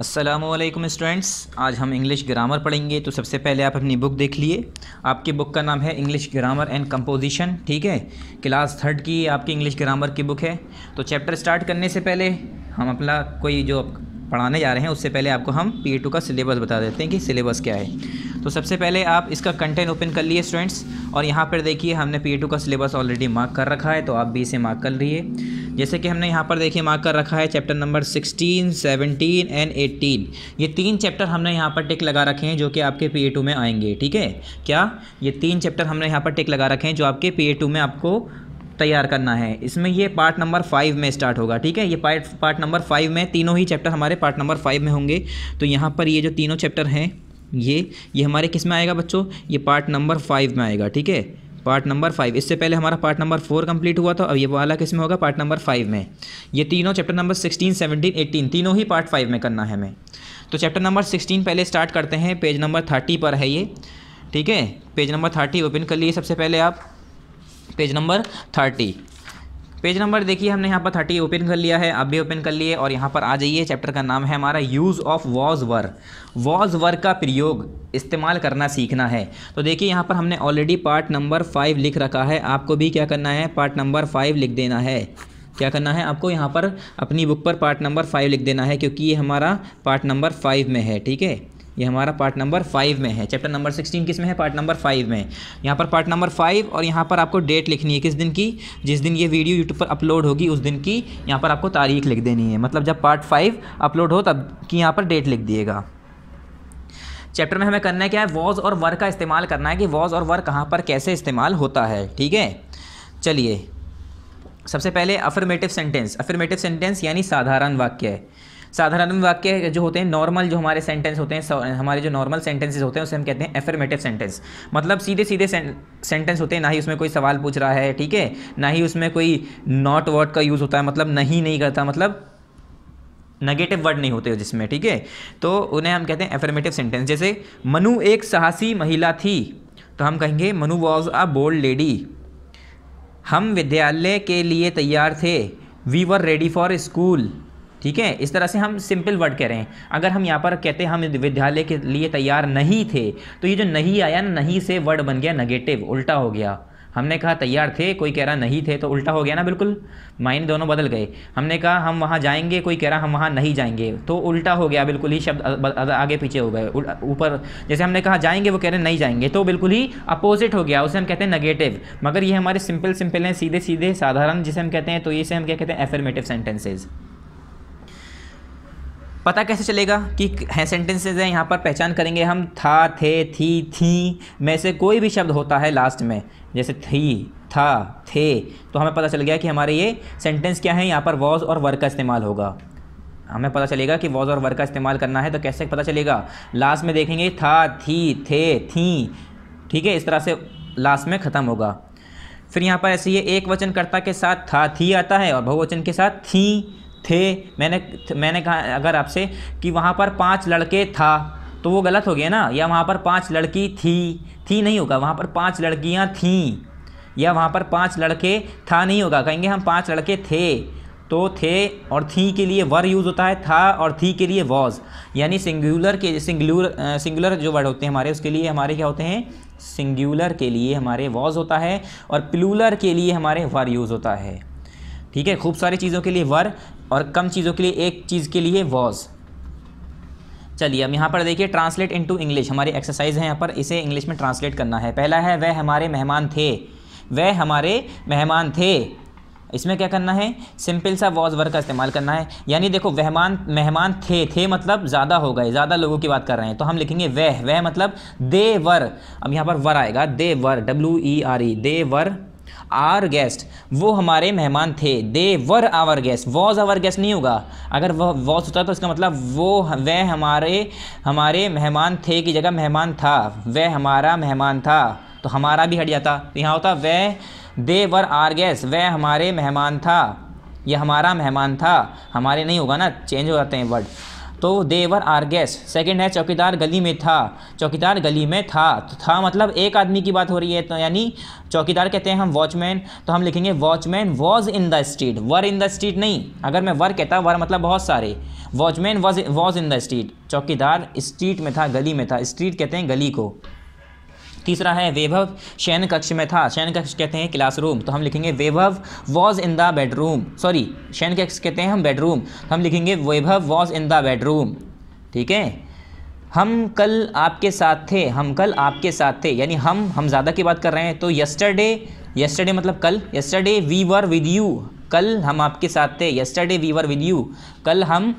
Aslam students आज हम English grammar पढ़ेंगे तो सबसे पहले आप अपनी बुक देख लिए आपकी बुक का नाम है इंग्लिश ग्रामर एंड कंपोजिशन ठीक है क्लास थर्ड की आपकी इंग्लिश ग्रामर की बुक है तो चैप्टर स्टार्ट करने से पहले हम अपना कोई जो पढ़ाने जा रहे हैं उससे पहले आपको हम पी टू का सिलेबस बता देते हैं कि सिलेबस क्या है तो सबसे पहले आप इसका कंटेंट ओपन कर लिए स्टूडेंट्स और यहाँ पर देखिए हमने पी टू का सिलेबस ऑलरेडी मार्क कर रखा है तो आप भी इसे मार्क कर लिए जैसे कि हमने यहाँ पर देखिए मार्क कर रखा है chapter number sixteen seventeen and eighteen ये तीन चैप्टर हमने यहाँ पर टिक लगा रखे हैं जो कि आपके पी टू में आएंगे ठीक है क्या ये तीन चैप्टर हमने यहाँ पर टिक लगा रखे हैं जो आपके पी टू में आपको तैयार करना है इसमें ये पार्ट नंबर फाइव में स्टार्ट होगा ठीक है ये पार्ट पार्ट नंबर फाइव में तीनों ही चैप्टर हमारे पार्ट नंबर फाइव में होंगे तो यहाँ पर ये जो तीनों चैप्टर हैं ये ये हमारे किस में आएगा बच्चों ये पार्ट नंबर फाइव में आएगा ठीक है पार्ट नंबर फाइव इससे पहले हमारा पार्ट नंबर फोर कंप्लीट हुआ था अब ये वाला किस में होगा पार्ट नंबर फाइव में ये तीनों chapter number sixteen seventeen eighteen तीनों ही पार्ट फाइव में करना है हमें तो चैप्टर नंबर सिक्सटीन पहले स्टार्ट करते हैं पेज नंबर थर्टी पर है ये ठीक है पेज नंबर थर्टी ओपन कर लिए सबसे पहले आप page number thirty page number देखिए हमने यहाँ पर थर्टी ओपन कर लिया है अब भी ओपन कर लिए और यहाँ पर आ जाइए चैप्टर का नाम है हमारा use of was were was were का प्रयोग इस्तेमाल करना सीखना है तो देखिए यहाँ पर हमने ऑलरेडी पार्ट नंबर फाइव लिख रखा है आपको भी क्या करना है पार्ट नंबर फाइव लिख देना है क्या करना है आपको यहाँ पर अपनी बुक पर पार्ट नंबर फाइव लिख देना है क्योंकि ये हमारा पार्ट नंबर फाइव में है ठीक है ये हमारा पार्ट नंबर फाइव में है चैप्टर नंबर सिक्सटीन किस में है पार्ट नंबर फाइव में यहाँ पर पार्ट नंबर फाइव और यहाँ पर आपको डेट लिखनी है किस दिन की जिस दिन ये वीडियो यूट्यूब पर अपलोड होगी उस दिन की यहाँ पर आपको तारीख लिख देनी है मतलब जब पार्ट फाइव अपलोड हो तब की यहाँ पर डेट लिख दिएगा चैप्टर में हमें करना है क्या है वॉज और वर का इस्तेमाल करना है कि वॉज और वर कहाँ पर कैसे इस्तेमाल होता है ठीक है चलिए सबसे पहले अफर्मेटिव सेंटेंस अफर्मेटिव सेंटेंस यानी साधारण वाक्य है साधारण वाक्य जो होते हैं नॉर्मल जो हमारे सेंटेंस होते हैं हमारे जो नॉर्मल सेंटेंसेज होते हैं उसे हम कहते हैं एफर्मेटिव सेंटेंस मतलब सीधे सीधे सेंटेंस होते हैं ना ही उसमें कोई सवाल पूछ रहा है ठीक है ना ही उसमें कोई नॉट वर्ड का यूज़ होता है मतलब नहीं नहीं करता मतलब नेगेटिव वर्ड नहीं होते जिसमें ठीक है तो उन्हें हम कहते हैं एफर्मेटिव सेंटेंस जैसे मनु एक साहसी महिला थी तो हम कहेंगे Manu was a bold lady हम विद्यालय के लिए तैयार थे we were ready for school ठीक है इस तरह से हम सिंपल वर्ड कह रहे हैं अगर हम यहाँ पर कहते हैं हम विद्यालय के लिए तैयार नहीं थे तो ये जो नहीं आया ना नहीं से वर्ड बन गया नेगेटिव उल्टा हो गया हमने कहा तैयार थे कोई कह रहा नहीं थे तो उल्टा हो गया ना बिल्कुल माइंड दोनों बदल गए हमने कहा हम वहाँ जाएंगे कोई कह रहा हम वहाँ नहीं जाएंगे तो उल्टा हो गया बिल्कुल ही शब्द आगे पीछे हो गए ऊपर जैसे हमने कहा जाएंगे वो कह रहे नहीं जाएंगे तो बिल्कुल ही अपोजिट हो गया उसे हम कहते हैं नेगेटिव मगर ये हमारे सिंपल सिंपल हैं सीधे सीधे साधारण जिसे हम कहते हैं तो इसे हम क्या कहते हैं एफर्मेटिव सेंटेंसेज़ पता कैसे चलेगा कि हैं सेंटेंसेज हैं यहाँ पर पहचान करेंगे हम था थे थी थी में से कोई भी शब्द होता है लास्ट में जैसे थी था थे तो हमें पता चल गया कि हमारे ये सेंटेंस क्या है यहाँ पर वॉज और वर्क का इस्तेमाल होगा हमें पता चलेगा कि वॉज और वर्क का इस्तेमाल करना है तो कैसे पता चलेगा लास्ट में देखेंगे था थी थे थी ठीक है इस तरह से लास्ट में ख़त्म होगा फिर यहाँ पर ऐसे ये एक वचनकर्ता के साथ था थी आता है और बहुवचन के साथ थी थे मैंने मैंने कहा अगर आपसे कि वहाँ पर पांच लड़के था तो वो गलत हो गया ना या वहाँ पर पांच लड़की थी थी नहीं होगा वहाँ पर पांच लड़कियाँ थीं या वहाँ पर पांच लड़के था नहीं होगा कहेंगे हम पांच लड़के थे तो थे और थी के लिए वर यूज़ होता है था और थी के लिए वॉज यानी सिंगुलर के सिंगुलर सिंगुलर जो वर्ड होते हैं हमारे उसके लिए हमारे क्या होते हैं सिंगुलर के लिए हमारे वॉज होता है और प्लूलर के लिए हमारे वर यूज़ होता है ठीक है खूब सारी चीज़ों के लिए वर और कम चीज़ों के लिए एक चीज़ के लिए वॉज चलिए अब यहाँ पर देखिए ट्रांसलेट इनटू इंग्लिश हमारी एक्सरसाइज है यहाँ पर इसे इंग्लिश में ट्रांसलेट करना है पहला है वह हमारे मेहमान थे वह हमारे मेहमान थे इसमें क्या करना है सिंपल सा वॉज वर्ड का इस्तेमाल करना है यानी देखो मेहमान मेहमान थे थे मतलब ज़्यादा हो गए ज़्यादा लोगों की बात कर रहे हैं तो हम लिखेंगे वह वह मतलब दे वर अब यहाँ पर वर आएगा they were W E e R E e, they were our guest वो हमारे मेहमान थे they were our guest was our guest नहीं होगा अगर वह वॉज होता तो इसका मतलब वो वह हमारे हमारे मेहमान थे की जगह मेहमान था वह हमारा मेहमान था तो हमारा भी हट जाता तो यहाँ होता वह दे वर आर गेस्ट वह हमारे मेहमान था यह हमारा मेहमान था हमारे नहीं होगा ना चेंज हो जाते हैं वर्ड तो देवर आर गैस सेकेंड है चौकीदार गली में था चौकीदार गली में था तो था मतलब एक आदमी की बात हो रही है तो यानी चौकीदार कहते हैं हम वॉचमैन तो हम लिखेंगे watchman was in the street were in the street नहीं अगर मैं वर कहता वर मतलब बहुत सारे watchman was was in the street चौकीदार स्ट्रीट में था गली में था स्ट्रीट कहते हैं गली को तीसरा है वैभव शयन कक्ष में था शयन कक्ष कहते हैं क्लासरूम तो हम लिखेंगे Vaibhav was in the bedroom sorry शयन कक्ष कहते हैं हम बेडरूम तो हम लिखेंगे Vaibhav was in the bedroom ठीक है हम कल आपके साथ थे हम कल आपके साथ थे यानी हम हम ज़्यादा की बात कर रहे हैं तो यस्टरडे यस्टरडे मतलब कल yesterday we were with you कल हम आपके साथ थे yesterday we were with you कल हम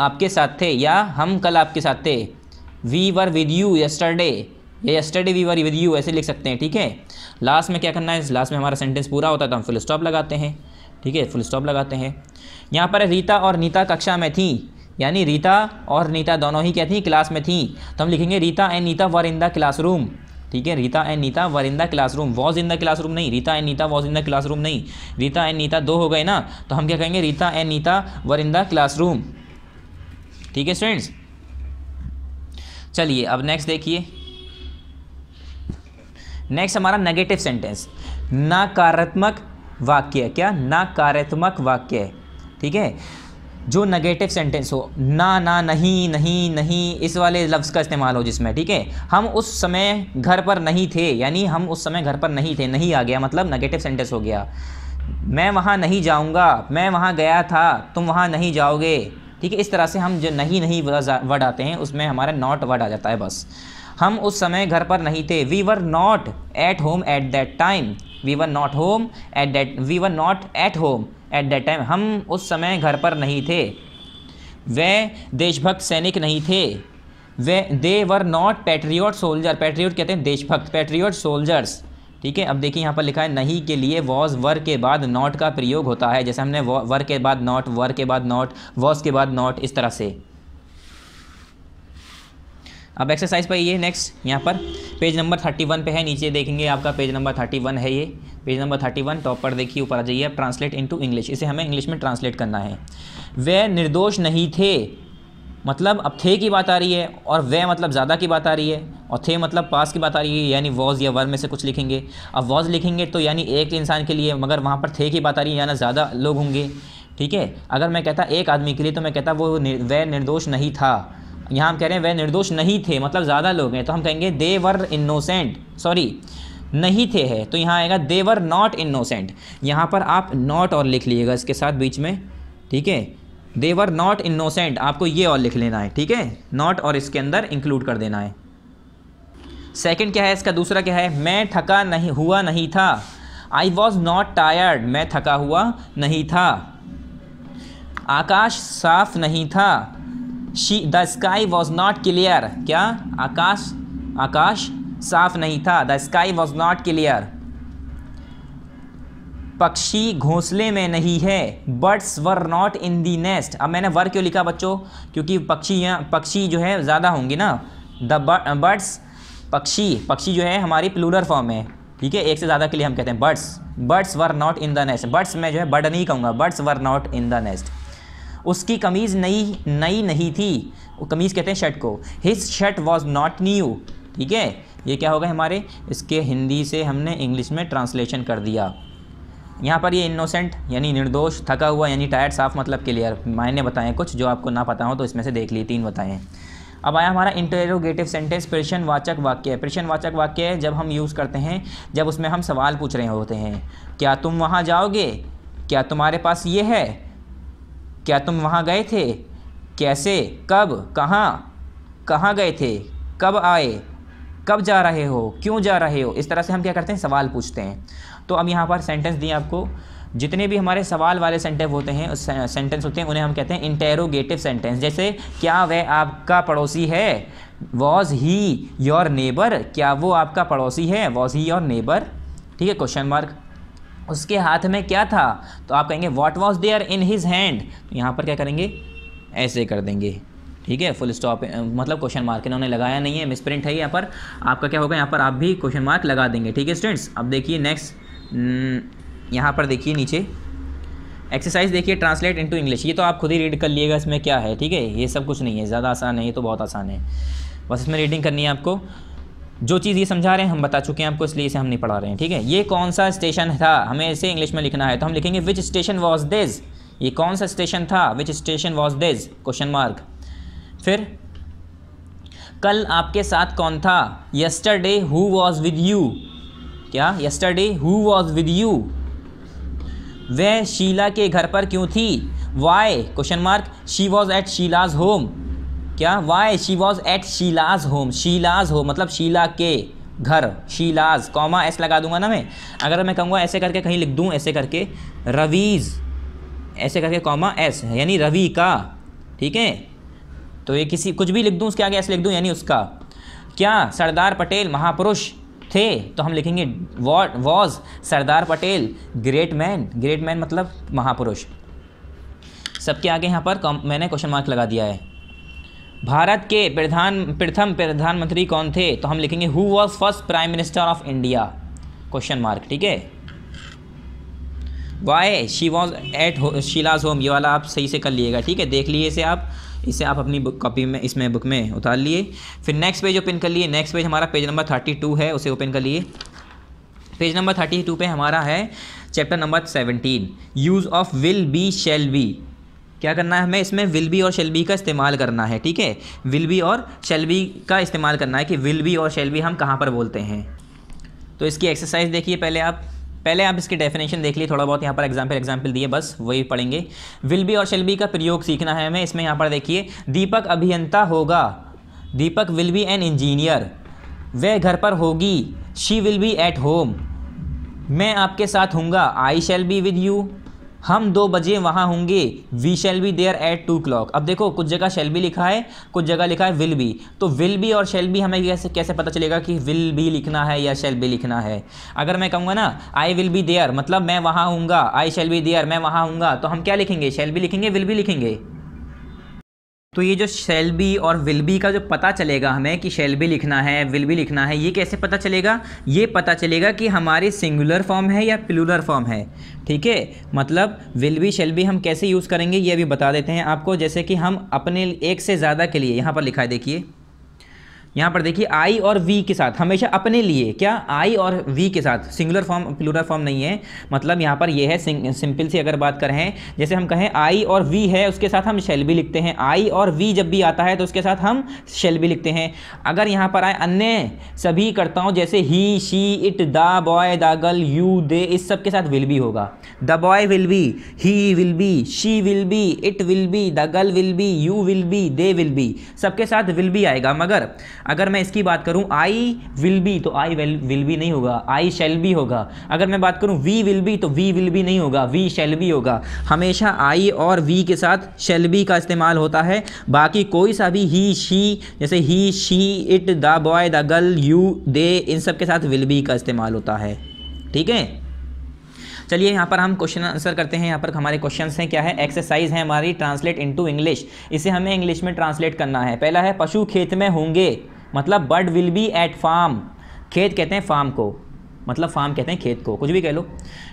आपके साथ थे या हम कल आपके साथ थे we were with you yesterday या study we were with you ऐसे लिख सकते हैं ठीक है लास्ट में क्या करना है लास्ट में हमारा सेंटेंस पूरा होता है तो हम फुल स्टॉप लगाते हैं ठीक है फुल स्टॉप लगाते हैं यहाँ पर रीता और नीता कक्षा में थी यानी रीता और नीता दोनों ही क्या थी क्लास में थी तो हम लिखेंगे Rita and Nita were in the room ठीक है Rita and Nita were in the room was in the room नहीं Rita and Nita was in the room नहीं रीता एंड नीता दो हो गए ना तो हम क्या कहेंगे Rita and Nita were in the classroom ठीक है स्टूडेंट्स चलिए अब नेक्स्ट देखिए नेक्स्ट हमारा नेगेटिव सेंटेंस नकारात्मक वाक्य क्या नकारात्मक वाक्य ठीक है जो नेगेटिव सेंटेंस हो ना ना नहीं नहीं नहीं इस वाले लफ्ज़ का इस्तेमाल हो जिसमें ठीक है हम उस समय घर पर नहीं थे यानी हम उस समय घर पर नहीं थे नहीं आ गया मतलब नेगेटिव सेंटेंस हो गया मैं वहाँ नहीं जाऊँगा मैं वहाँ गया था तुम वहाँ नहीं जाओगे ठीक है इस तरह से हम जो नहीं नहीं वर्ड आते हैं उसमें हमारा नॉट वर्ड आ जाता है बस हम उस समय घर पर नहीं थे we were not at home at that time we were not home at that we were not at home at that time हम उस समय घर पर नहीं थे वह देशभक्त सैनिक नहीं थे वे they were not patriot soldier patriot कहते हैं देशभक्त पेट्रियोट सोल्जर्स ठीक है अब देखिए यहाँ पर लिखा है नहीं के लिए वॉज वर के बाद नॉट का प्रयोग होता है जैसे हमने वर के बाद नॉट वर के बाद नॉट वॉज के बाद नॉट इस तरह से अब एक्सरसाइज पर ये नेक्स्ट यहाँ पर पेज नंबर थर्टी वन पे है नीचे देखेंगे आपका पेज नंबर थर्टी वन है ये page number thirty one top पर देखिए ऊपर आ जाइए आप ट्रांसलेट इनटू इंग्लिश इसे हमें इंग्लिश में ट्रांसलेट करना है वे निर्दोष नहीं थे मतलब अब थे की बात आ रही है और वे मतलब ज़्यादा की बात आ रही है और थे मतलब पास की बात आ रही है यानी वॉज या वर में से कुछ लिखेंगे अब वॉज लिखेंगे तो यानी एक इंसान के लिए मगर वहाँ पर थे की बात आ रही है यानी ज़्यादा लोग होंगे ठीक है अगर मैं कहता एक आदमी के लिए तो मैं कहता वो वह निर्दोष नहीं था यहाँ हम कह रहे हैं वह निर्दोष नहीं थे मतलब ज़्यादा लोग हैं तो हम कहेंगे दे वर इनोसेंट सॉरी नहीं थे है तो यहाँ आएगा दे वर नॉट इनोसेंट यहाँ पर आप नॉट और लिख लीजिएगा इसके साथ बीच में ठीक है दे वर नॉट इनोसेंट आपको ये और लिख लेना है ठीक है नॉट और इसके अंदर इंक्लूड कर देना है सेकेंड क्या है इसका दूसरा क्या है मैं थका नहीं हुआ नहीं था आई वॉज नॉट टायर्ड मैं थका हुआ नहीं था आकाश साफ नहीं था she the sky was not clear क्या आकाश आकाश साफ नहीं था the sky was not clear पक्षी घोंसले में नहीं है birds were not in the nest अब मैंने वर क्यों लिखा बच्चों क्योंकि पक्षी यहाँ पक्षी जो है ज़्यादा होंगे ना द बर्ड्स uh, पक्षी पक्षी जो है हमारी प्लूलर फॉर्म है ठीक है एक से ज़्यादा के लिए हम कहते हैं birds birds were not in the nest birds मैं जो है बर्ड नहीं कहूँगा birds were not in the nest उसकी कमीज़ नई नई नहीं थी वो कमीज़ कहते हैं शर्ट को his shirt was not new ठीक है ये क्या होगा हमारे इसके हिंदी से हमने इंग्लिश में ट्रांसलेशन कर दिया यहाँ पर ये इनोसेंट यानी निर्दोष थका हुआ यानी टायर्ड साफ मतलब क्लियर मायने बताएं कुछ जो आपको ना पता हो तो इसमें से देख लिए तीन बताएं अब आया हमारा इंटेरोगेटिव सेंटेंस प्रश्न वाचक वाक्य प्रश्न वाचक वाक्य है जब हम यूज़ करते हैं जब उसमें हम सवाल पूछ रहे होते हैं क्या तुम वहाँ जाओगे क्या तुम्हारे पास ये है क्या तुम वहाँ गए थे कैसे कब कहाँ कहाँ गए थे कब आए कब जा रहे हो क्यों जा रहे हो इस तरह से हम क्या करते हैं सवाल पूछते हैं तो अब यहाँ पर सेंटेंस दिए आपको जितने भी हमारे सवाल वाले सेंटेंस होते हैं सेंटेंस होते हैं उन्हें हम कहते हैं इंटेरोगेटिव सेंटेंस जैसे क्या वह आपका पड़ोसी है वॉज ही योर नेबर क्या वो आपका पड़ोसी है वॉज ही योर नेबर ठीक है क्वेश्चन मार्क उसके हाथ में क्या था तो आप कहेंगे what was there in his hand तो यहाँ पर क्या करेंगे ऐसे कर देंगे ठीक है फुल स्टॉप मतलब क्वेश्चन मार्क इन्होंने लगाया नहीं है मिसप्रिंट है यहाँ पर आपका क्या होगा यहाँ पर आप भी क्वेश्चन मार्क लगा देंगे ठीक है स्टूडेंट्स अब देखिए नेक्स्ट हम्म, यहाँ पर देखिए नीचे एक्सरसाइज देखिए ट्रांसलेट इनटू इंग्लिश ये तो आप खुद ही रीड कर लिएगा इसमें क्या है ठीक है ये सब कुछ नहीं है ज़्यादा आसान है ये तो बहुत आसान है बस इसमें रीडिंग करनी है आपको जो चीज़ ये समझा रहे हैं हम बता चुके हैं आपको इसलिए इसे हम नहीं पढ़ा रहे हैं ठीक है ये कौन सा स्टेशन था हमें इसे इंग्लिश में लिखना है तो हम लिखेंगे विच स्टेशन वॉज दिस ये कौन सा स्टेशन था which station was this question mark फिर कल आपके साथ कौन था yesterday who was with you क्या yesterday who was with you वह शीला के घर पर क्यों थी why question mark she was at Sheela's home क्या why she was at Sheela's home Sheela's home मतलब शीला के घर शीलाज कॉमा ऐसे लगा दूंगा ना मैं अगर मैं कहूँगा ऐसे करके कहीं लिख दूँ ऐसे करके रवीज़ ऐसे करके कॉमा एस यानी रवि का ठीक है तो ये किसी कुछ भी लिख दूँ उसके आगे ऐसे लिख दूँ यानी उसका क्या सरदार पटेल महापुरुष थे तो हम लिखेंगे what was Sardar Patel great man great man मतलब महापुरुष सबके आगे यहाँ पर मैंने क्वेश्चन मार्क लगा दिया है भारत के प्रधान प्रथम प्रधानमंत्री कौन थे तो हम लिखेंगे who was first prime minister of India question mark ठीक है why she was at Sheela's home ये वाला आप सही से कर लिएगा ठीक है देख लिए इसे आप इसे आप अपनी बुक कॉपी में इसमें बुक में उतार लिए फिर नेक्स्ट पेज ओपन कर लिए नेक्स्ट पेज हमारा पेज नंबर थर्टी टू है उसे ओपन कर लिए पेज नंबर थर्टी टू पर हमारा है chapter number seventeen use of will be shall be क्या करना है हमें इसमें विल बी और शेल बी का इस्तेमाल करना है ठीक है विल बी और शेल बी का इस्तेमाल करना है कि विल बी और शेल बी हम कहाँ पर बोलते हैं तो इसकी एक्सरसाइज देखिए पहले आप पहले आप इसकी डेफिनेशन देख लिए थोड़ा बहुत यहाँ पर एग्जाम्पल एग्जाम्पल दिए बस वही पढ़ेंगे विल बी और शेल बी का प्रयोग सीखना है हमें इसमें यहाँ पर देखिए दीपक अभियंता होगा Deepak will be an engineer वह घर पर होगी she will be at home मैं आपके साथ हूँगा I shall be with you हम दो बजे वहाँ होंगे we shall be there at two clock अब देखो कुछ जगह शेल बी लिखा है कुछ जगह लिखा है विल बी तो विल बी और शेल बी हमें कैसे कैसे पता चलेगा कि विल बी लिखना है या शेल बी लिखना है अगर मैं कहूँगा ना आई विल बी देयर मतलब मैं वहाँ हूँगा आई शेल बी देयर मैं वहाँ हूँगा तो हम क्या लिखेंगे शेल बी लिखेंगे विल बी लिखेंगे तो ये जो शेल बी और विल बी का जो पता चलेगा हमें कि शेल बी लिखना है विल बी लिखना है ये कैसे पता चलेगा ये पता चलेगा कि हमारी सिंगुलर फॉर्म है या प्लुलर फॉर्म है ठीक है मतलब विल बी शेल बी हम कैसे यूज़ करेंगे ये भी बता देते हैं आपको जैसे कि हम अपने एक से ज़्यादा के लिए यहाँ पर लिखा है देखिए यहाँ पर देखिए आई और वी के साथ हमेशा अपने लिए क्या आई और वी के साथ सिंगुलर फॉर्म प्लूरल फॉर्म नहीं है मतलब यहाँ पर यह है सिंपल सी अगर बात करें जैसे हम कहें आई और वी है उसके साथ हम शेल भी लिखते हैं आई और वी जब भी आता है तो उसके साथ हम शेल भी लिखते हैं अगर यहाँ पर आए अन्य सभी कर्ताओं जैसे he she it the boy the girl you they इस सब के साथ विल भी होगा the boy will be he will be she will be it will be the girl will be you will be they will be सबके साथ will भी आएगा मगर अगर मैं इसकी बात करूँ आई विल बी तो आई विल बी नहीं होगा आई शेल बी होगा अगर मैं बात करूँ वी विल बी तो वी विल बी नहीं होगा वी शेल बी होगा हमेशा आई और वी के साथ शेल बी का इस्तेमाल होता है बाकी कोई सा भी ही शी जैसे he she it the boy the girl you they इन सब के साथ विल बी का इस्तेमाल होता है ठीक है चलिए यहाँ पर हम क्वेश्चन आंसर करते हैं यहाँ पर हमारे क्वेश्चन हैं क्या है एक्सरसाइज है हमारी ट्रांसलेट इनटू इंग्लिश इसे हमें इंग्लिश में ट्रांसलेट करना है पहला है पशु खेत में होंगे मतलब bird will be at farm खेत कहते हैं फार्म को मतलब फार्म कहते हैं खेत को कुछ भी कह लो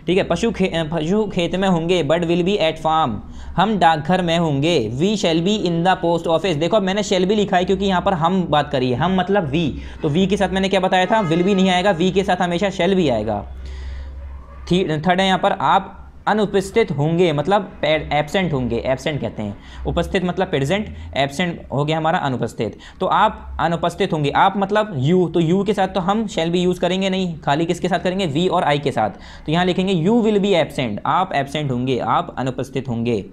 ठीक है पशु खे पशु खेत में होंगे bird will be at farm हम डाकघर में होंगे we shall be in the post office देखो मैंने शेल भी लिखा है क्योंकि यहाँ पर हम बात करी है हम मतलब वी तो वी के साथ मैंने क्या बताया था विल भी नहीं आएगा वी के साथ हमेशा शेल भी आएगा थर्ड है यहाँ पर आप अनुपस्थित होंगे मतलब एबसेंट होंगे एबसेंट कहते हैं उपस्थित मतलब प्रेजेंट एबसेंट हो गया हमारा अनुपस्थित तो आप अनुपस्थित होंगे आप मतलब यू तो यू के साथ तो हम शेल भी यूज़ करेंगे नहीं खाली किसके साथ करेंगे वी और आई के साथ तो यहाँ लिखेंगे यू विल बी एबसेंट आप एबसेंट होंगे आप अनुपस्थित होंगे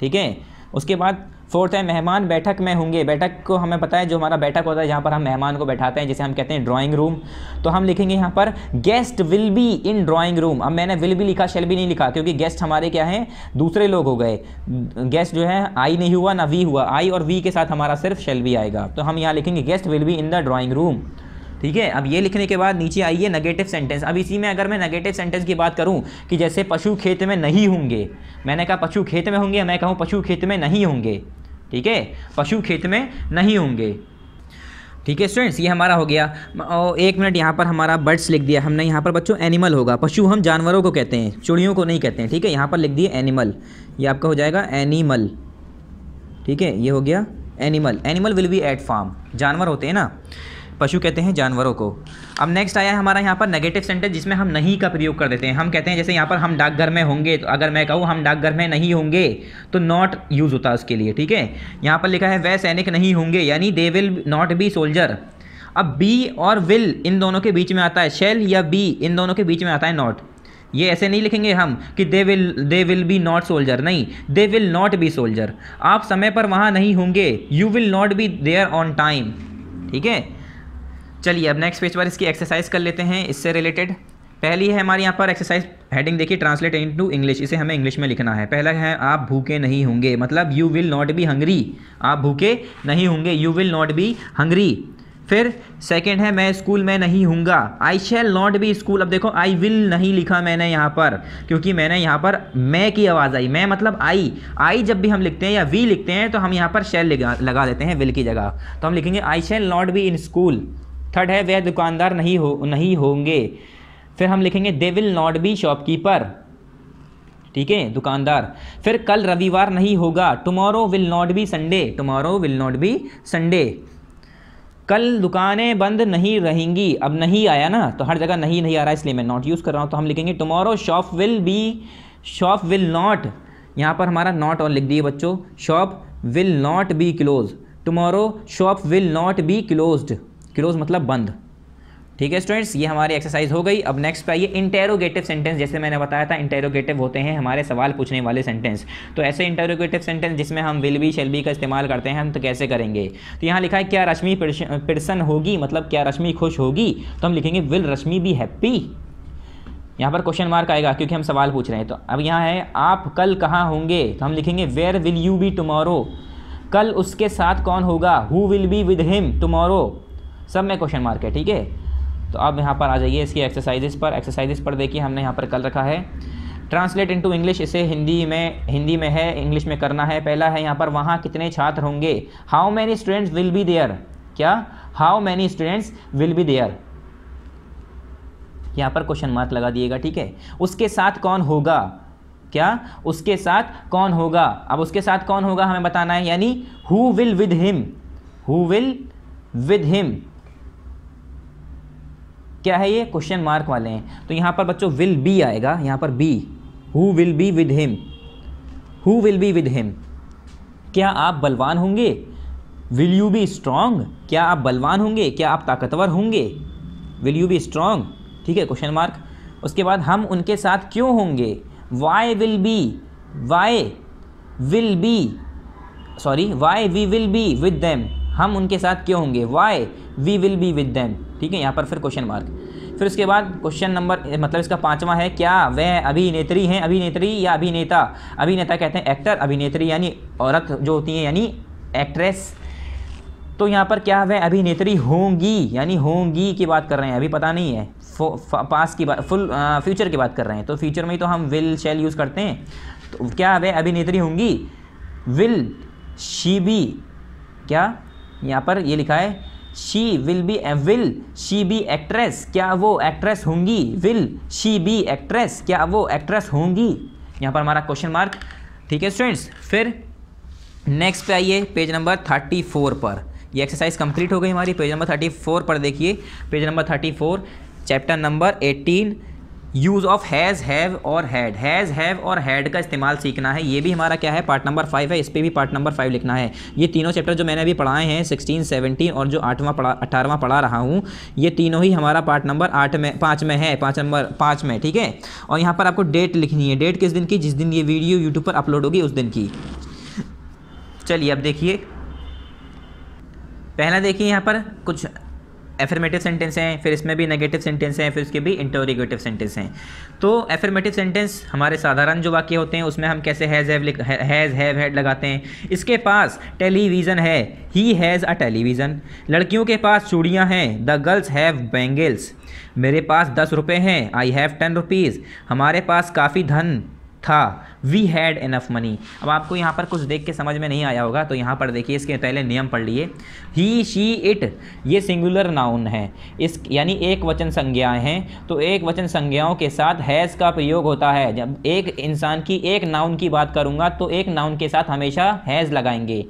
ठीक है उसके बाद फोर्थ है मेहमान बैठक में होंगे बैठक को हमें पता है जो हमारा बैठक होता है जहाँ पर हम मेहमान को बैठाते हैं जिसे हम कहते हैं ड्राइंग रूम तो हम लिखेंगे यहाँ पर guest will be in drawing room अब मैंने विल भी लिखा शेल भी नहीं लिखा क्योंकि गेस्ट हमारे क्या हैं दूसरे लोग हो गए गेस्ट जो है आई नहीं हुआ ना वी हुआ आई और वी के साथ हमारा सिर्फ शेल भी आएगा तो हम यहाँ लिखेंगे guest will be in the drawing room ठीक है अब ये लिखने के बाद नीचे आइए नेगेटिव सेंटेंस अब इसी में अगर मैं नेगेटिव सेंटेंस की बात करूं कि जैसे पशु खेत में नहीं होंगे मैंने कहा पशु खेत में होंगे मैं कहूं पशु खेत में नहीं होंगे ठीक है पशु खेत में नहीं होंगे ठीक है स्टूडेंट्स ये हमारा हो गया और एक मिनट यहाँ पर हमारा बर्ड्स लिख दिया हमने यहाँ पर बच्चों एनिमल होगा पशु हम जानवरों को कहते हैं चुड़ियों को नहीं कहते हैं ठीक है यहाँ पर लिख दिए एनिमल ये आपका हो जाएगा एनिमल ठीक है ये हो गया animal animal will be at farm जानवर होते हैं ना पशु कहते हैं जानवरों को अब नेक्स्ट आया है हमारा यहाँ पर नेगेटिव सेंटेंस जिसमें हम नहीं का प्रयोग कर देते हैं हम कहते हैं जैसे यहाँ पर हम डाकघर में होंगे तो अगर मैं कहूँ हम डाकघर में नहीं होंगे तो नॉट यूज़ होता है उसके लिए ठीक है यहाँ पर लिखा है वह सैनिक नहीं होंगे यानी they will not be soldier अब बी और विल इन दोनों के बीच में आता है शेल या बी इन दोनों के बीच में आता है नॉट ये ऐसे नहीं लिखेंगे हम कि they will they will be not soldier नहीं they will not be soldier आप समय पर वहाँ नहीं होंगे you will not be there on time ठीक है चलिए अब नेक्स्ट पेज पर इसकी एक्सरसाइज कर लेते हैं इससे रिलेटेड पहली है हमारे यहाँ पर एक्सरसाइज हेडिंग देखिए ट्रांसलेट इन टू इंग्लिश इसे हमें इंग्लिश में लिखना है पहला है आप भूखे नहीं होंगे मतलब you will not be hungry आप भूखे नहीं होंगे you will not be hungry फिर सेकेंड है मैं स्कूल में नहीं हूँगा I shall not be school अब देखो आई विल नहीं लिखा मैंने यहाँ पर क्योंकि मैंने यहाँ पर मैं की आवाज़ आई मैं मतलब आई आई जब भी हम लिखते हैं या वी लिखते हैं तो हम यहाँ पर शेल लगा, लगा देते हैं विल की जगह तो हम लिखेंगे I shall not be in school third है वह दुकानदार नहीं हो नहीं होंगे फिर हम लिखेंगे they will not be shopkeeper ठीक है दुकानदार फिर कल रविवार नहीं होगा tomorrow will not be Sunday tomorrow will not be Sunday कल दुकानें बंद नहीं रहेंगी अब नहीं आया ना तो हर जगह नहीं नहीं आ रहा है इसलिए मैं नॉट यूज़ कर रहा हूँ तो हम लिखेंगे tomorrow shop will be shop will not यहाँ पर हमारा नॉट और लिख दिए बच्चों shop will not be close tomorrow shop will not be closed close मतलब बंद ठीक है स्टूडेंट्स ये हमारी एक्सरसाइज हो गई अब नेक्स्ट पे आइए इंटेरोगेटिव सेंटेंस जैसे मैंने बताया था इंटेरोगेटिव होते हैं हमारे सवाल पूछने वाले सेंटेंस तो ऐसे इंटेरोगेटिव सेंटेंस जिसमें हम विल बी शेल बी का इस्तेमाल करते हैं हम तो कैसे करेंगे तो यहाँ लिखा है क्या रश्मि पिर्सन होगी मतलब क्या रश्मि खुश होगी तो हम लिखेंगे विल रश्मि बी हैप्पी यहाँ पर क्वेश्चन मार्क आएगा क्योंकि हम सवाल पूछ रहे हैं तो अब यहाँ है आप कल कहाँ होंगे तो हम लिखेंगे where will you be tomorrow कल उसके साथ कौन होगा who will be with him tomorrow सब में क्वेश्चन मार्क है ठीक है तो अब यहाँ पर आ जाइए इसकी एक्सरसाइजेस पर एक्सरसाइजेस पर देखिए हमने यहाँ पर कल रखा है ट्रांसलेट इनटू इंग्लिश इसे हिंदी में हिंदी में है इंग्लिश में करना है पहला है यहाँ पर वहाँ कितने छात्र होंगे how many students will be there क्या how many students will be there यहाँ पर क्वेश्चन मार्क लगा दिएगा ठीक है उसके साथ कौन होगा क्या उसके साथ कौन होगा अब उसके साथ कौन होगा हमें बताना है यानी who will with him who will with him क्या है ये क्वेश्चन मार्क वाले हैं तो यहाँ पर बच्चों विल बी आएगा यहाँ पर be who will be with him who will be with him क्या आप बलवान होंगे विल यू बी स्ट्रांग क्या आप बलवान होंगे क्या आप ताकतवर होंगे विल यू बी स्ट्रांग ठीक है क्वेश्चन मार्क उसके बाद हम उनके साथ क्यों होंगे why will be why will be sorry why we will be with them हम उनके साथ क्यों होंगे why we will be with them ठीक है यहाँ पर फिर क्वेश्चन मार्क फिर उसके बाद क्वेश्चन नंबर मतलब इसका पांचवा है क्या वह अभिनेत्री हैं अभिनेत्री या अभिनेता अभिनेता कहते हैं एक्टर अभिनेत्री यानी औरत जो होती है यानी एक्ट्रेस तो यहाँ पर क्या वह अभिनेत्री होंगी यानी होंगी की बात कर रहे हैं अभी पता नहीं है पास की बात फुल आ, फ्यूचर की बात कर रहे हैं तो फ्यूचर में ही तो हम विल शेल यूज़ करते हैं तो क्या वह अभिनेत्री होंगी विल शी बी क्या यहाँ पर ये लिखा है she will be will she be actress क्या वो एक्ट्रेस होंगी विल शी बी एक्ट्रेस क्या वो एक्ट्रेस होंगी यहाँ पर हमारा क्वेश्चन मार्क ठीक है स्टूडेंट्स फिर नेक्स्ट पे आइए पेज नंबर थर्टी फोर पर ये एक्सरसाइज कंप्लीट हो गई हमारी पेज नंबर थर्टी फोर पर देखिए page number thirty four chapter number eighteen use of has have और हैड हैज़ हैव और हैड का इस्तेमाल सीखना है ये भी हमारा क्या है पार्ट नंबर फाइव है इस पर भी पार्ट नंबर फाइव लिखना है ये तीनों चैप्टर जो मैंने अभी पढ़ाए हैं सिक्सटीन सेवनटीन और जो आठवां पढ़ा अठारहवां पढ़ा रहा हूँ ये तीनों ही हमारा पार्ट नंबर आठ में पाँच में है पाँच नंबर पाँच में ठीक है और यहाँ पर आपको डेट लिखनी है डेट किस दिन की जिस दिन ये वीडियो यूट्यूब पर अपलोड होगी उस दिन की चलिए अब देखिए पहला देखिए यहाँ पर कुछ एफर्मेटिव सेंटेंस हैं फिर इसमें भी नेगेटिव सेंटेंस हैं फिर उसके भी इंटोरीगेटिव सेंटेंस हैं तो एफर्मेटिव सेंटेंस हमारे साधारण जो वाक्य होते हैं उसमें हम कैसे has have has have had लगाते हैं इसके पास टेलीविज़न है ही हैज़ अ टेलीविज़न लड़कियों के पास चूड़ियाँ हैं द गर्ल्स हैव बैंगल्स मेरे पास दस रुपये हैं आई हैव टेन रुपीज़ हमारे पास काफ़ी धन था वी हैड इनफ मनी अब आपको यहाँ पर कुछ देख के समझ में नहीं आया होगा तो यहाँ पर देखिए इसके पहले नियम पढ़ लिए ही शी इट ये सिंगुलर नाउन है इस यानी एक वचन संज्ञाएँ हैं तो एक वचन संज्ञाओं के साथ हैज़ का प्रयोग होता है जब एक इंसान की एक नाउन की बात करूँगा तो एक नाउन के साथ हमेशा हैज़ लगाएंगे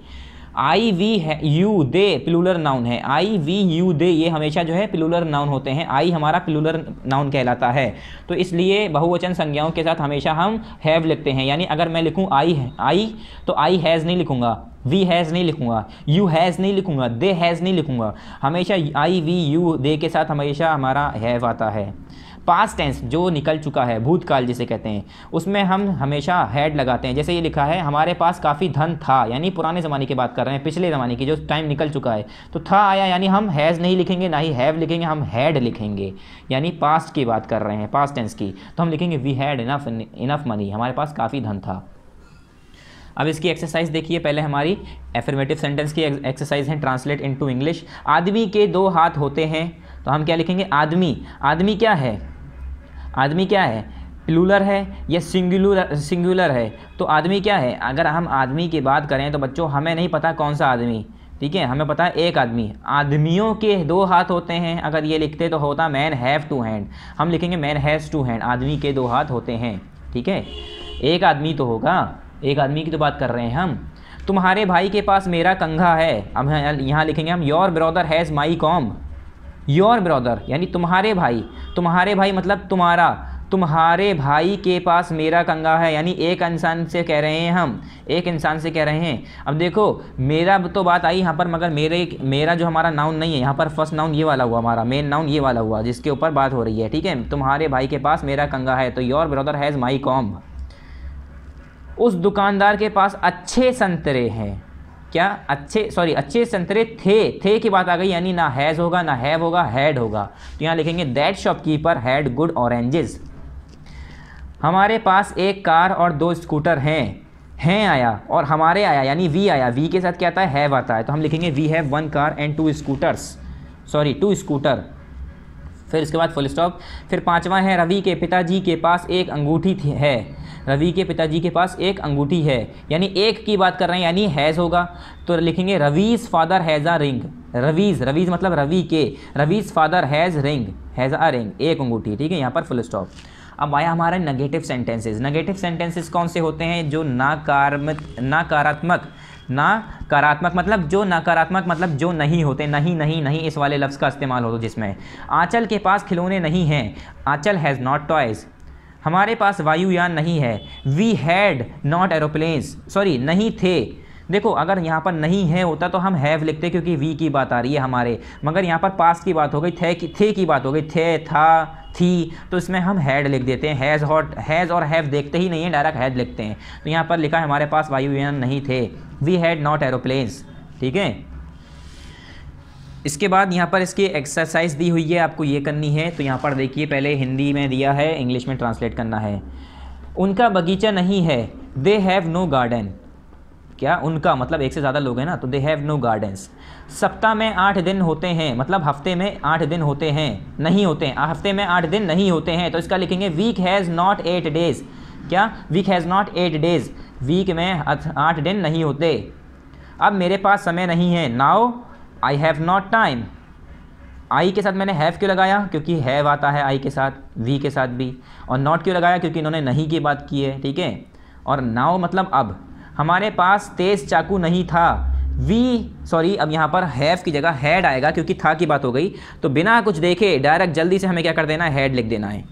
आई वी है यू दे पिलुलर नाउन है आई वी यू दे ये हमेशा जो है पिलुलर नाउन होते हैं आई हमारा पिलुलर नाउन कहलाता है तो इसलिए बहुवचन संज्ञाओं के साथ हमेशा हम हैव लिखते हैं यानी अगर मैं लिखूँ आई है आई तो आई हैज़ नहीं लिखूँगा वी हैज़ नहीं लिखूंगा यू हैज़ नहीं लिखूंगा दे हैज़ नहीं लिखूंगा हमेशा आई वी यू दे के साथ हमेशा हमारा हैव आता है पास टेंस जो निकल चुका है भूतकाल जिसे कहते हैं उसमें हम हमेशा हैड लगाते हैं जैसे ये लिखा है हमारे पास काफ़ी धन था यानी पुराने ज़माने की बात कर रहे हैं पिछले ज़माने की जो टाइम निकल चुका है तो था आया यानी हम हैज़ नहीं लिखेंगे ना ही हैव लिखेंगे हम हैड लिखेंगे यानी पास्ट की बात कर रहे हैं पास्ट टेंस की तो हम लिखेंगे we had enough enough money हमारे पास काफ़ी धन था अब इसकी एक्सरसाइज देखिए पहले हमारी एफर्मेटिव सेंटेंस की एक्सरसाइज है ट्रांसलेट इनटू इंग्लिश आदमी के दो हाथ होते हैं तो हम क्या लिखेंगे आदमी आदमी क्या है आदमी क्या है प्लूलर है या सिंगुलर सिंगुलर है तो आदमी क्या है अगर हम आदमी की बात करें तो बच्चों हमें नहीं पता कौन सा आदमी ठीक है हमें पता है एक आदमी आदमियों के दो हाथ होते हैं अगर ये लिखते तो होता मैन हैव टू हैंड हम लिखेंगे मैन हैज़ टू हैंड आदमी के दो हाथ होते हैं ठीक है एक आदमी तो होगा एक आदमी की तो बात कर रहे हैं हम तुम्हारे भाई के पास मेरा कंघा है अब यहाँ लिखेंगे हम your brother has my comb your brother यानी तुम्हारे भाई तुम्हारे भाई मतलब तुम्हारा तुम्हारे भाई के पास मेरा कंगा है यानी एक इंसान से कह रहे हैं हम एक इंसान से कह रहे हैं अब देखो मेरा तो बात आई यहाँ पर मगर मेरे मेरा जो हमारा नाउन नहीं है यहाँ पर फर्स्ट नाउन ये वाला हुआ हमारा मेन नाउन ये वाला हुआ जिसके ऊपर बात हो रही है ठीक है तुम्हारे भाई के पास मेरा कंगा है तो your brother has my comb उस दुकानदार के पास अच्छे संतरे हैं क्या अच्छे सॉरी अच्छे संतरे थे थे की बात आ गई यानी ना हैज़ होगा ना हैव होगा हैड होगा तो यहाँ लिखेंगे that shopkeeper had good oranges हमारे पास एक कार और दो स्कूटर हैं हैं आया और हमारे आया यानी वी आया वी के साथ क्या आता है हैव आता है तो हम लिखेंगे we have one car and two scooters sorry two scooter फिर इसके बाद फुल स्टॉप फिर पांचवा है रवि के पिताजी के पास एक अंगूठी है रवि के पिताजी के पास एक अंगूठी है यानी एक की बात कर रहे हैं यानी हैज़ होगा तो लिखेंगे Ravi's father has a ring Ravi's Ravi's मतलब रवि के Ravi's father has ring has a ring एक अंगूठी ठीक है यहाँ पर फुल स्टॉप अब आया हमारे नेगेटिव सेंटेंसेस नेगेटिव सेंटेंसेस कौन से होते हैं जो नाकारात्मक नाकारात्मक नकारात्मक मतलब जो नकारात्मक मतलब जो नहीं होते नहीं नहीं नहीं इस वाले लफ्ज़ का इस्तेमाल हो तो जिसमें आंचल के पास खिलौने नहीं हैं आंचल हैज़ नॉट टॉयज़ हमारे पास वायुयान नहीं है we had not aeroplanes sorry नहीं थे देखो अगर यहाँ पर नहीं है होता तो हम हैव लिखते क्योंकि वी की बात आ रही है हमारे मगर यहाँ पर पास की बात हो गई थे की थे की बात हो गई थे था थी तो इसमें हम हैड लिख देते हैं हैज़ हॉट हैज़ और हैव देखते ही नहीं है डायरेक्ट हैड लिखते हैं तो यहाँ पर लिखा है हमारे पास वायुयान नहीं थे वी हैड नॉट एरोप्लेन्स ठीक है इसके बाद यहाँ पर इसकी एक्सरसाइज दी हुई है आपको ये करनी है तो यहाँ पर देखिए पहले हिंदी में दिया है इंग्लिश में ट्रांसलेट करना है उनका बगीचा नहीं है दे हैव नो गार्डन क्या उनका मतलब एक से ज़्यादा लोग हैं ना तो दे हैव नो गार्डन्स सप्ताह में आठ दिन होते हैं मतलब हफ्ते में आठ दिन होते हैं नहीं होते हैं हफ्ते में आठ दिन नहीं होते हैं तो इसका लिखेंगे week has not eight days क्या week has not eight days week में आठ दिन नहीं होते अब मेरे पास समय नहीं है now I have not time I के साथ मैंने हैव क्यों लगाया क्योंकि हैव आता है आई के साथ वी के साथ भी और नॉट क्यों लगाया क्योंकि इन्होंने नहीं की बात की है ठीक है और नाव मतलब अब हमारे पास तेज चाकू नहीं था वी सॉरी अब यहाँ पर हैव की जगह हैड आएगा क्योंकि था की बात हो गई तो बिना कुछ देखे डायरेक्ट जल्दी से हमें क्या कर देना हैड लिख देना है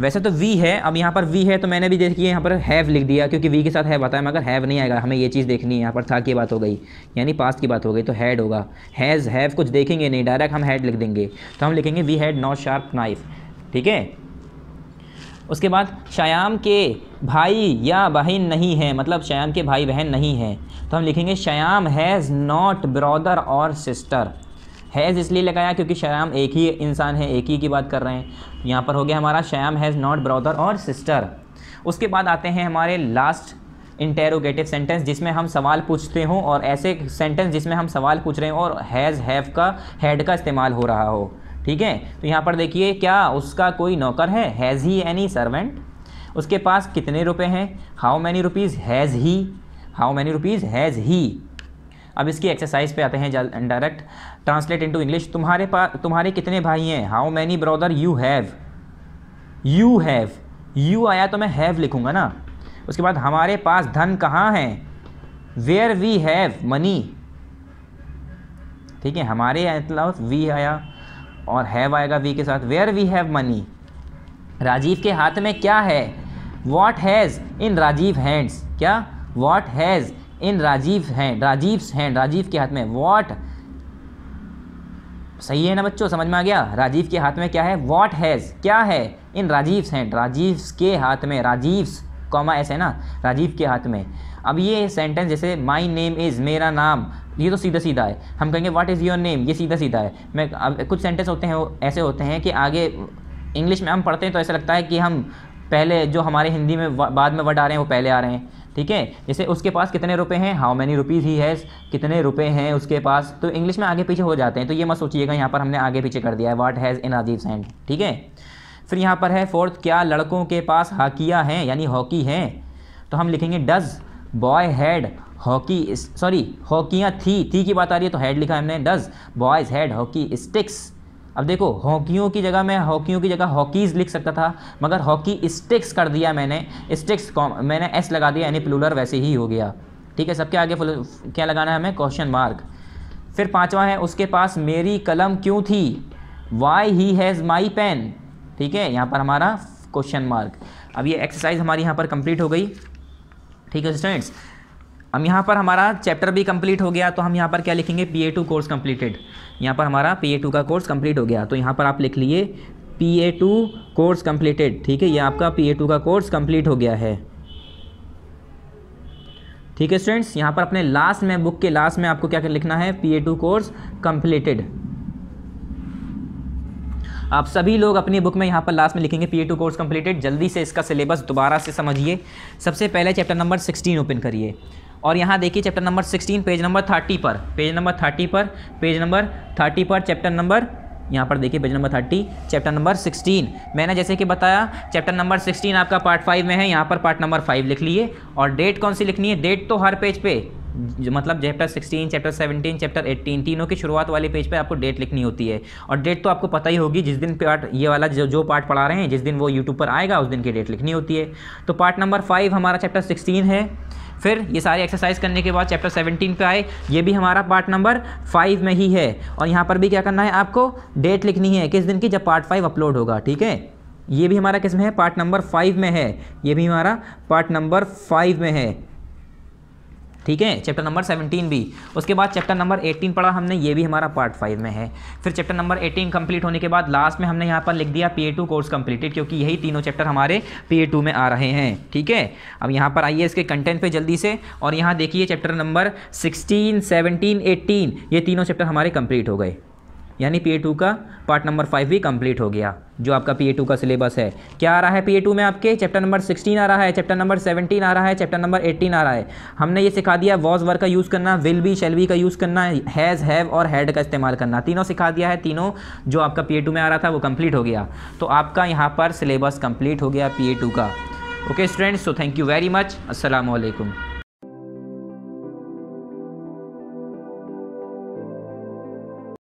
वैसे तो वी है अब यहाँ पर वी है तो मैंने भी देखिए यहाँ पर हैव लिख दिया क्योंकि वी के साथ हैव आता है मगर हैव नहीं आएगा हमें ये चीज़ देखनी है यहाँ पर था की बात हो गई यानी पास की बात हो गई तो हैड होगा हैज़ हैव कुछ देखेंगे नहीं डायरेक्ट हम हैड लिख देंगे तो हम लिखेंगे we had not sharp knife ठीक है उसके बाद शयाम के भाई या बहन नहीं है मतलब श्याम के भाई बहन नहीं है तो हम लिखेंगे श्याम हैज़ नॉट ब्रदर और सिस्टर हैज़ इसलिए लगाया क्योंकि श्याम एक ही इंसान है एक ही की बात कर रहे हैं यहाँ पर हो गया हमारा श्याम हैज़ नॉट ब्रदर और सिस्टर उसके बाद आते हैं हमारे लास्ट इंटेरोगेटिव सेंटेंस जिसमें हम सवाल पूछते हों और ऐसे सेंटेंस जिसमें हम सवाल पूछ रहे हों और हैज़ हैव का हैड का इस्तेमाल हो रहा हो ठीक है तो यहाँ पर देखिए क्या उसका कोई नौकर है हैज़ ही एनी सर्वेंट उसके पास कितने रुपए हैं how many rupees has he how many rupees has he अब इसकी एक्सरसाइज पे आते हैं डायरेक्ट ट्रांसलेट इनटू इंग्लिश तुम्हारे पास तुम्हारे कितने भाई हैं how many brother you have you have you आया तो मैं हैव लिखूंगा ना उसके बाद हमारे पास धन कहाँ है वेयर वी हैव मनी ठीक है हमारे मतलब वी आया और हैव आएगा वी के साथ where we have money Rajiv के हाथ में क्या है what has in Rajiv hands क्या वॉट हैज़ इन राजीव हैं राजीव हैं राजीव के हाथ में वॉट सही है ना बच्चों समझ में आ गया राजीव के हाथ में क्या है वॉट हैज़ क्या है इन राजीव हैं राजीव के हाथ में राजीव कॉमा ऐसे ना राजीव के हाथ में अब ये सेंटेंस जैसे माई नेम इज़ मेरा नाम ये तो सीधा सीधा है हम कहेंगे वाट इज़ योर नेम ये सीधा सीधा है मैं अब कुछ सेंटेंस होते हैं ऐसे होते हैं कि आगे इंग्लिश में हम पढ़ते हैं तो ऐसा लगता है कि हम पहले जो हमारे हिंदी में बाद में वर्ड आ रहे हैं वो पहले आ रहे हैं ठीक है जैसे उसके पास कितने रुपए हैं हाउ मैनी रुपीज़ ही है कितने रुपए हैं उसके पास तो इंग्लिश में आगे पीछे हो जाते हैं तो ये मत सोचिएगा यहाँ पर हमने आगे पीछे कर दिया है वाट हैज़ इन अजीब सेंड ठीक है फिर यहाँ पर है फोर्थ क्या लड़कों के पास हाकिया हैं यानी हॉकी हैं तो हम लिखेंगे does boy had hockey sorry हॉकियाँ थी थी की बात आ रही है तो हैड लिखा हमने does boys had hockey sticks अब देखो हॉकियों की जगह मैं हॉकियों की जगह हॉकीज़ लिख सकता था मगर हॉकी स्टिक्स कर दिया मैंने स्टिक्स मैंने एस लगा दिया यानी प्लूलर वैसे ही हो गया ठीक है सबके आगे क्या लगाना है हमें क्वेश्चन मार्क फिर पाँचवा है उसके पास मेरी कलम क्यों थी why he has my pen ठीक है यहाँ पर हमारा क्वेश्चन मार्क अब ये एक्सरसाइज हमारी यहाँ पर कंप्लीट हो गई ठीक है स्टूडेंट्स हम यहाँ पर हमारा चैप्टर भी कंप्लीट हो गया तो हम यहाँ पर क्या लिखेंगे P A two course completed यहाँ पर हमारा पी ए टू का कोर्स कंप्लीट हो गया तो यहाँ पर आप लिख लिए P A two course completed ठीक है ये आपका पी ए टू का कोर्स कंप्लीट हो गया है ठीक है स्टूडेंट्स यहाँ पर अपने लास्ट में बुक के लास्ट में आपको क्या लिखना है P A two course completed आप सभी लोग अपनी बुक में यहाँ पर लास्ट में लिखेंगे P A two course completed जल्दी से इसका सिलेबस दोबारा से समझिए सबसे पहले चैप्टर नंबर सिक्सटीन ओपन करिए और यहाँ देखिए chapter number sixteen page number thirty पर पेज नंबर थर्टी पर पेज नंबर थर्टी पर चैप्टर नंबर यहाँ पर देखिए page number thirty chapter number sixteen मैंने जैसे कि बताया चैप्टर नंबर सिक्सटीन आपका पार्ट फाइव में है यहाँ पर पार्ट नंबर फाइव लिख लिए और डेट कौन सी लिखनी है डेट तो हर पेज पे मतलब chapter sixteen chapter seventeen chapter eighteen तीनों की शुरुआत वाले पेज पे आपको डेट लिखनी होती है और डेट तो आपको पता ही होगी जिस दिन पार्ट ये वाला जो जो पार्ट पढ़ा रहे हैं जिस दिन वो यूट्यूब पर आएगा उस दिन की डेट लिखनी होती है तो पार्ट नंबर फाइव हमारा चैप्टर सिक्सटीन है फिर ये सारी एक्सरसाइज करने के बाद चैप्टर सेवनटीन पे आए ये भी हमारा पार्ट नंबर फाइव में ही है और यहाँ पर भी क्या करना है आपको डेट लिखनी है किस दिन की जब पार्ट फाइव अपलोड होगा ठीक है ये भी हमारा किस में है पार्ट नंबर फाइव में है ये भी हमारा पार्ट नंबर फाइव में है ठीक है चैप्टर नंबर सेवनटीन भी उसके बाद चैप्टर नंबर एटीन पढ़ा हमने ये भी हमारा पार्ट फाइव में है फिर चैप्टर नंबर एटीन कंप्लीट होने के बाद लास्ट में हमने यहाँ पर लिख दिया पी टू कोर्स कंप्लीटेड क्योंकि यही तीनों चैप्टर हमारे पी टू में आ रहे हैं ठीक है अब यहाँ पर आइए इसके कंटेंट पर जल्दी से और यहाँ देखिए chapter number sixteen seventeen eighteen ये तीनों चैप्टर हमारे कंप्लीट हो गए यानी पी टू का पार्ट नंबर फाइव भी कंप्लीट हो गया जो आपका पी टू का सिलेबस है क्या आ रहा है पी टू में आपके चैप्टर नंबर सिक्सटीन आ रहा है चैप्टर नंबर सेवनटीन आ रहा है चैप्टर नंबर एटीन आ रहा है हमने ये सिखा दिया वॉज वर्क का यूज़ करना विल बी शेल बी का यूज़ करना हैज़ हैव और हैड का इस्तेमाल करना तीनों सिखा दिया है तीनों जो आपका पी में आ रहा था वो कम्प्लीट हो गया तो आपका यहाँ पर सिलेबस कम्प्लीट हो गया पी का okay students so thank you very much असलकम